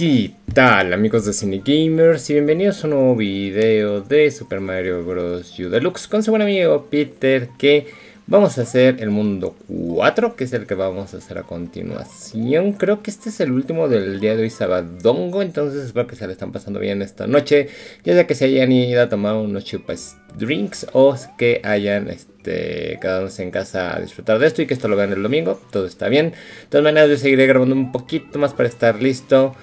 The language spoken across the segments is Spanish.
¿Qué tal amigos de Cine Gamers y bienvenidos a un nuevo video de Super Mario Bros. U Deluxe con su buen amigo Peter que vamos a hacer el mundo 4 que es el que vamos a hacer a continuación creo que este es el último del día de hoy sabadongo entonces espero que se le están pasando bien esta noche ya sea que se hayan ido a tomar unos chupas drinks o que hayan este, quedándose en casa a disfrutar de esto y que esto lo vean el domingo todo está bien de todas maneras yo seguiré grabando un poquito más para estar listo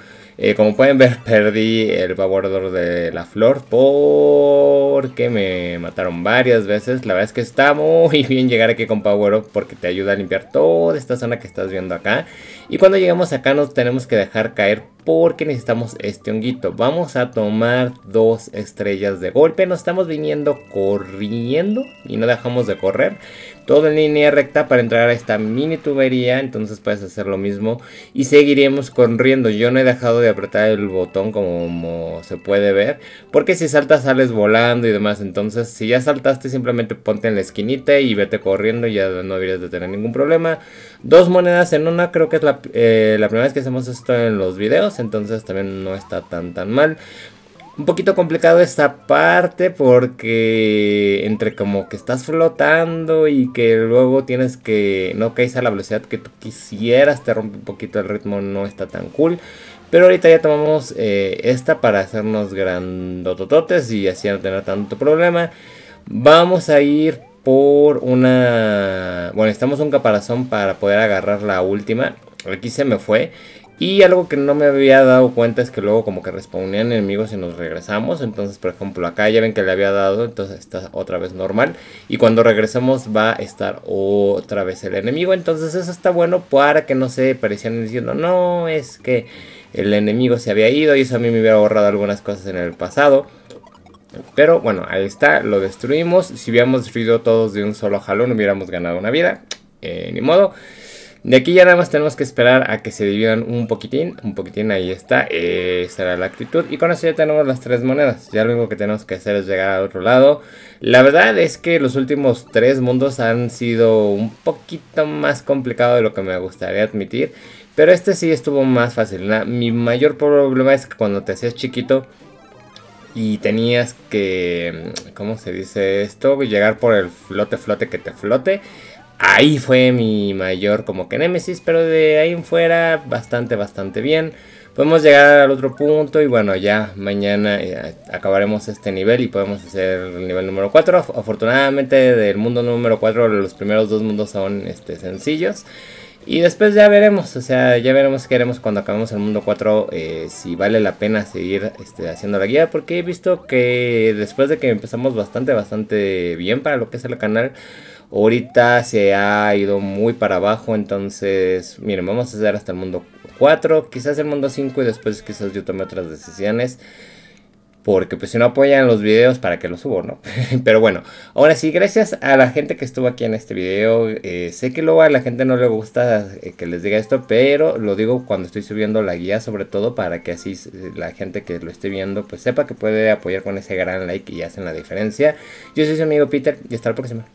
eh, como pueden ver, perdí el vaporador de la flor porque me mataron varias veces. La verdad es que está muy bien llegar aquí con Power Up porque te ayuda a limpiar toda esta zona que estás viendo acá. Y cuando llegamos acá nos tenemos que dejar caer porque necesitamos este honguito. Vamos a tomar dos estrellas de golpe. Nos estamos viniendo corriendo y no dejamos de correr. Todo en línea recta para entrar a esta mini tubería. Entonces puedes hacer lo mismo. Y seguiremos corriendo. Yo no he dejado de apretar el botón como se puede ver. Porque si saltas sales volando y demás. Entonces si ya saltaste simplemente ponte en la esquinita y vete corriendo. Ya no deberías de tener ningún problema. Dos monedas en una, creo que es eh, la, primera vez que hacemos esto en los videos, entonces también no está tan tan mal un poquito complicado esta parte porque entre como que estás flotando y que luego tienes que no caes a la velocidad que tú quisieras, te rompe un poquito el ritmo, no está tan cool. Pero ahorita ya tomamos eh, esta para hacernos grandotototes y así no tener tanto problema. Vamos a ir por una... Bueno, necesitamos un caparazón para poder agarrar la última. Aquí se me fue. Y algo que no me había dado cuenta es que luego como que respondían enemigos y nos regresamos. Entonces, por ejemplo, acá ya ven que le había dado, entonces está otra vez normal. Y cuando regresamos va a estar otra vez el enemigo. Entonces eso está bueno para que no se parecían diciendo, no, es que el enemigo se había ido y eso a mí me hubiera ahorrado algunas cosas en el pasado. Pero bueno, ahí está, lo destruimos. Si hubiéramos destruido todos de un solo jalón, hubiéramos ganado una vida. Eh, ni modo. De aquí ya nada más tenemos que esperar a que se dividan un poquitín. Un poquitín, ahí está. Eh, esa era la actitud. Y con eso ya tenemos las tres monedas. Ya lo único que tenemos que hacer es llegar al otro lado. La verdad es que los últimos tres mundos han sido un poquito más complicado de lo que me gustaría admitir. Pero este sí estuvo más fácil. Mi mayor problema es que cuando te hacías chiquito y tenías que, ¿cómo se dice esto? Llegar por el flote, flote que te flote. Ahí fue mi mayor como que némesis, pero de ahí en fuera bastante, bastante bien. Podemos llegar al otro punto y bueno, ya mañana eh, acabaremos este nivel y podemos hacer el nivel número 4. Afortunadamente del mundo número 4 los primeros dos mundos son este, sencillos. Y después ya veremos, o sea, ya veremos qué haremos cuando acabemos el mundo 4, eh, si vale la pena seguir este, haciendo la guía, porque he visto que después de que empezamos bastante, bastante bien para lo que es el canal, ahorita se ha ido muy para abajo, entonces, miren, vamos a hacer hasta el mundo 4, quizás el mundo 5 y después quizás yo tome otras decisiones porque pues si no apoyan los videos, ¿para que los subo, no? Pero bueno, ahora sí, gracias a la gente que estuvo aquí en este video. Eh, sé que luego a la gente no le gusta eh, que les diga esto, pero lo digo cuando estoy subiendo la guía, sobre todo para que así eh, la gente que lo esté viendo, pues sepa que puede apoyar con ese gran like y hacen la diferencia. Yo soy su amigo Peter y hasta la próxima.